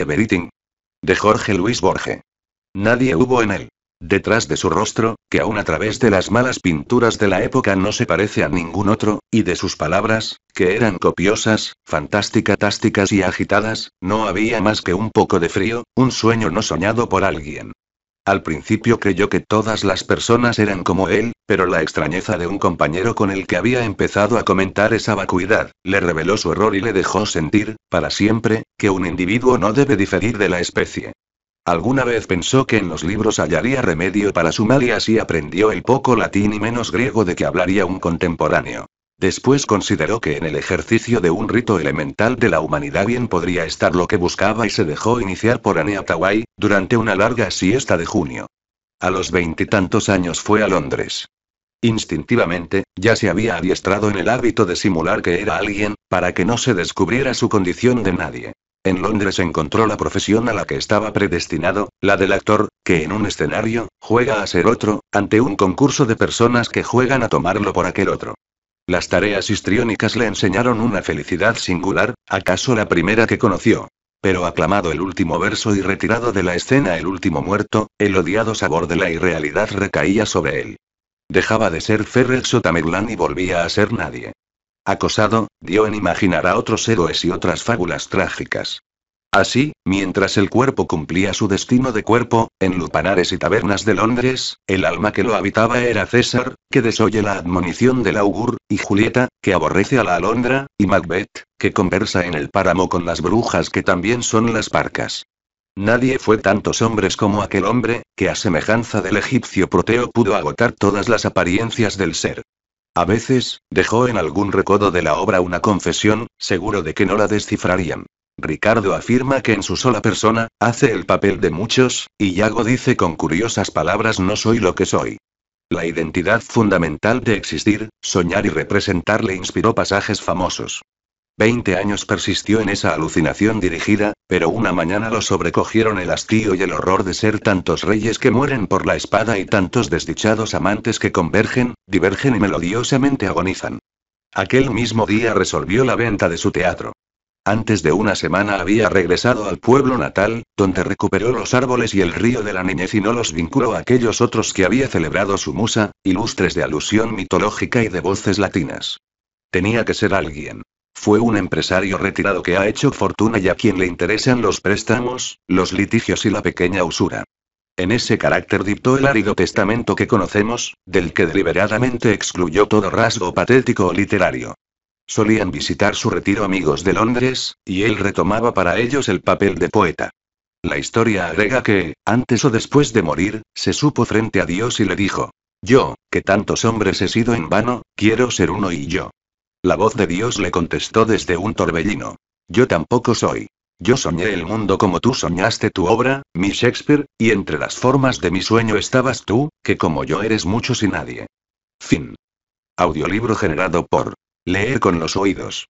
Everything. De Jorge Luis Borges. Nadie hubo en él. Detrás de su rostro, que aún a través de las malas pinturas de la época no se parece a ningún otro, y de sus palabras, que eran copiosas, fantástica tásticas y agitadas, no había más que un poco de frío, un sueño no soñado por alguien. Al principio creyó que todas las personas eran como él, pero la extrañeza de un compañero con el que había empezado a comentar esa vacuidad, le reveló su error y le dejó sentir, para siempre, que un individuo no debe diferir de la especie. Alguna vez pensó que en los libros hallaría remedio para su mal y así aprendió el poco latín y menos griego de que hablaría un contemporáneo. Después consideró que en el ejercicio de un rito elemental de la humanidad bien podría estar lo que buscaba y se dejó iniciar por Aneatawai, durante una larga siesta de junio. A los veintitantos años fue a Londres. Instintivamente, ya se había adiestrado en el hábito de simular que era alguien, para que no se descubriera su condición de nadie. En Londres encontró la profesión a la que estaba predestinado, la del actor, que en un escenario, juega a ser otro, ante un concurso de personas que juegan a tomarlo por aquel otro. Las tareas histriónicas le enseñaron una felicidad singular, acaso la primera que conoció. Pero aclamado el último verso y retirado de la escena el último muerto, el odiado sabor de la irrealidad recaía sobre él. Dejaba de ser Ferrer Sotamerlán y volvía a ser nadie. Acosado, dio en imaginar a otros héroes y otras fábulas trágicas. Así, mientras el cuerpo cumplía su destino de cuerpo, en lupanares y tabernas de Londres, el alma que lo habitaba era César, que desoye la admonición del augur, y Julieta, que aborrece a la alondra, y Macbeth, que conversa en el páramo con las brujas que también son las parcas. Nadie fue tantos hombres como aquel hombre, que a semejanza del egipcio Proteo pudo agotar todas las apariencias del ser. A veces, dejó en algún recodo de la obra una confesión, seguro de que no la descifrarían. Ricardo afirma que en su sola persona, hace el papel de muchos, y Yago dice con curiosas palabras no soy lo que soy. La identidad fundamental de existir, soñar y representar le inspiró pasajes famosos. Veinte años persistió en esa alucinación dirigida, pero una mañana lo sobrecogieron el hastío y el horror de ser tantos reyes que mueren por la espada y tantos desdichados amantes que convergen, divergen y melodiosamente agonizan. Aquel mismo día resolvió la venta de su teatro. Antes de una semana había regresado al pueblo natal, donde recuperó los árboles y el río de la niñez y no los vinculó a aquellos otros que había celebrado su musa, ilustres de alusión mitológica y de voces latinas. Tenía que ser alguien. Fue un empresario retirado que ha hecho fortuna y a quien le interesan los préstamos, los litigios y la pequeña usura. En ese carácter dictó el árido testamento que conocemos, del que deliberadamente excluyó todo rasgo patético o literario. Solían visitar su retiro amigos de Londres, y él retomaba para ellos el papel de poeta. La historia agrega que, antes o después de morir, se supo frente a Dios y le dijo, Yo, que tantos hombres he sido en vano, quiero ser uno y yo. La voz de Dios le contestó desde un torbellino, Yo tampoco soy. Yo soñé el mundo como tú soñaste tu obra, mi Shakespeare, y entre las formas de mi sueño estabas tú, que como yo eres mucho sin nadie. Fin. Audiolibro generado por Leer con los oídos.